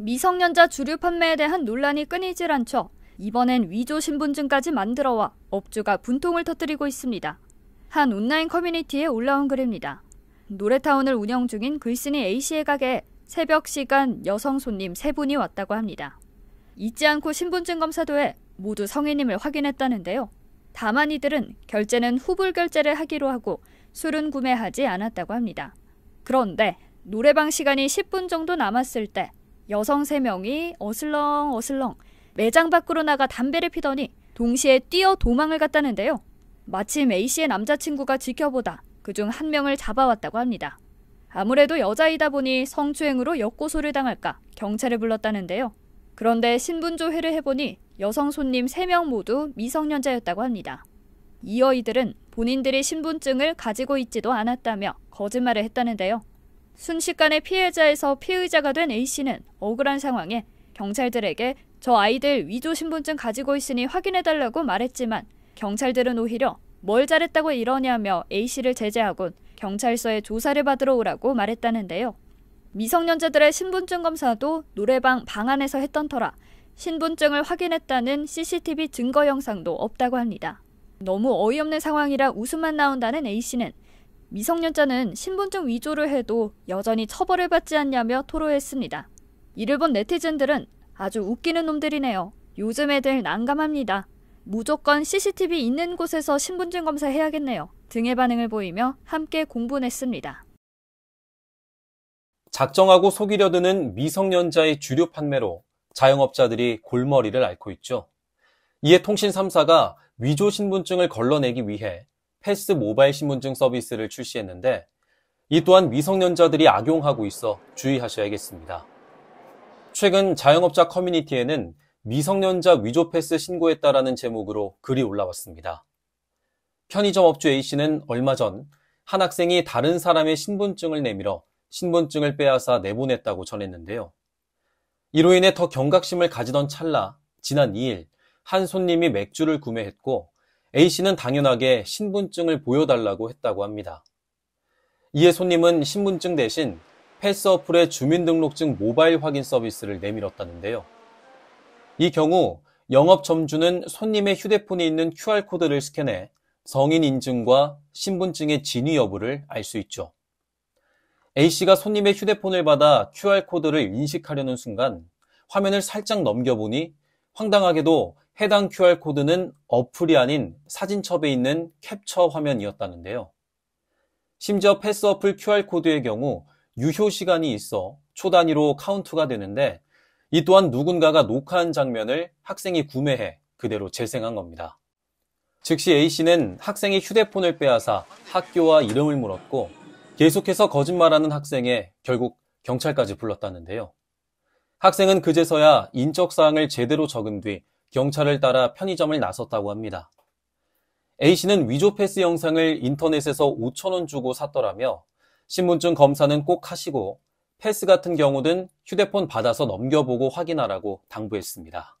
미성년자 주류 판매에 대한 논란이 끊이질 않죠. 이번엔 위조 신분증까지 만들어와 업주가 분통을 터뜨리고 있습니다. 한 온라인 커뮤니티에 올라온 글입니다. 노래타운을 운영 중인 글쓴이 A씨의 가게에 새벽 시간 여성 손님 세분이 왔다고 합니다. 잊지 않고 신분증 검사도 해 모두 성인임을 확인했다는데요. 다만 이들은 결제는 후불 결제를 하기로 하고 술은 구매하지 않았다고 합니다. 그런데 노래방 시간이 10분 정도 남았을 때 여성 3명이 어슬렁 어슬렁 매장 밖으로 나가 담배를 피더니 동시에 뛰어 도망을 갔다는데요. 마침 A씨의 남자친구가 지켜보다 그 중 한 명을 잡아왔다고 합니다. 아무래도 여자이다 보니 성추행으로 역고소를 당할까 경찰을 불렀다는데요. 그런데 신분조회를 해보니 여성 손님 3명 모두 미성년자였다고 합니다. 이어 이들은 본인들이 신분증을 가지고 있지도 않았다며 거짓말을 했다는데요. 순식간에 피해자에서 피의자가 된 A씨는 억울한 상황에 경찰들에게 저 아이들 위조 신분증 가지고 있으니 확인해달라고 말했지만 경찰들은 오히려 뭘 잘했다고 이러냐며 A씨를 제재하곤 경찰서에 조사를 받으러 오라고 말했다는데요. 미성년자들의 신분증 검사도 노래방 방 안에서 했던 터라 신분증을 확인했다는 CCTV 증거 영상도 없다고 합니다. 너무 어이없는 상황이라 웃음만 나온다는 A씨는 미성년자는 신분증 위조를 해도 여전히 처벌을 받지 않냐며 토로했습니다. 이를 본 네티즌들은 아주 웃기는 놈들이네요. 요즘 애들 난감합니다. 무조건 CCTV 있는 곳에서 신분증 검사해야겠네요. 등의 반응을 보이며 함께 공분했습니다. 작정하고 속이려 드는 미성년자의 주류 판매로 자영업자들이 골머리를 앓고 있죠. 이에 통신 3사가 위조 신분증을 걸러내기 위해 패스 모바일 신분증 서비스를 출시했는데 이 또한 미성년자들이 악용하고 있어 주의하셔야겠습니다. 최근 자영업자 커뮤니티에는 미성년자 위조 패스 신고했다라는 제목으로 글이 올라왔습니다. 편의점 업주 A씨는 얼마 전 한 학생이 다른 사람의 신분증을 내밀어 신분증을 빼앗아 내보냈다고 전했는데요. 이로 인해 더 경각심을 가지던 찰나 지난 2일 한 손님이 맥주를 구매했고 A씨는 당연하게 신분증을 보여달라고 했다고 합니다. 이에 손님은 신분증 대신 패스 어플의 주민등록증 모바일 확인 서비스를 내밀었다는데요. 이 경우 영업 점주는 손님의 휴대폰에 있는 QR코드를 스캔해 성인 인증과 신분증의 진위 여부를 알 수 있죠. A씨가 손님의 휴대폰을 받아 QR코드를 인식하려는 순간 화면을 살짝 넘겨보니 황당하게도 해당 QR코드는 어플이 아닌 사진첩에 있는 캡처 화면이었다는데요. 심지어 패스 어플 QR코드의 경우 유효 시간이 있어 초 단위로 카운트가 되는데 이 또한 누군가가 녹화한 장면을 학생이 구매해 그대로 재생한 겁니다. 즉시 A씨는 학생의 휴대폰을 빼앗아 학교와 이름을 물었고 계속해서 거짓말하는 학생에 결국 경찰까지 불렀다는데요. 학생은 그제서야 인적사항을 제대로 적은 뒤 경찰을 따라 편의점을 나섰다고 합니다. A씨는 위조 패스 영상을 인터넷에서 5천원 주고 샀더라며 신분증 검사는 꼭 하시고 패스 같은 경우는 휴대폰 받아서 넘겨보고 확인하라고 당부했습니다.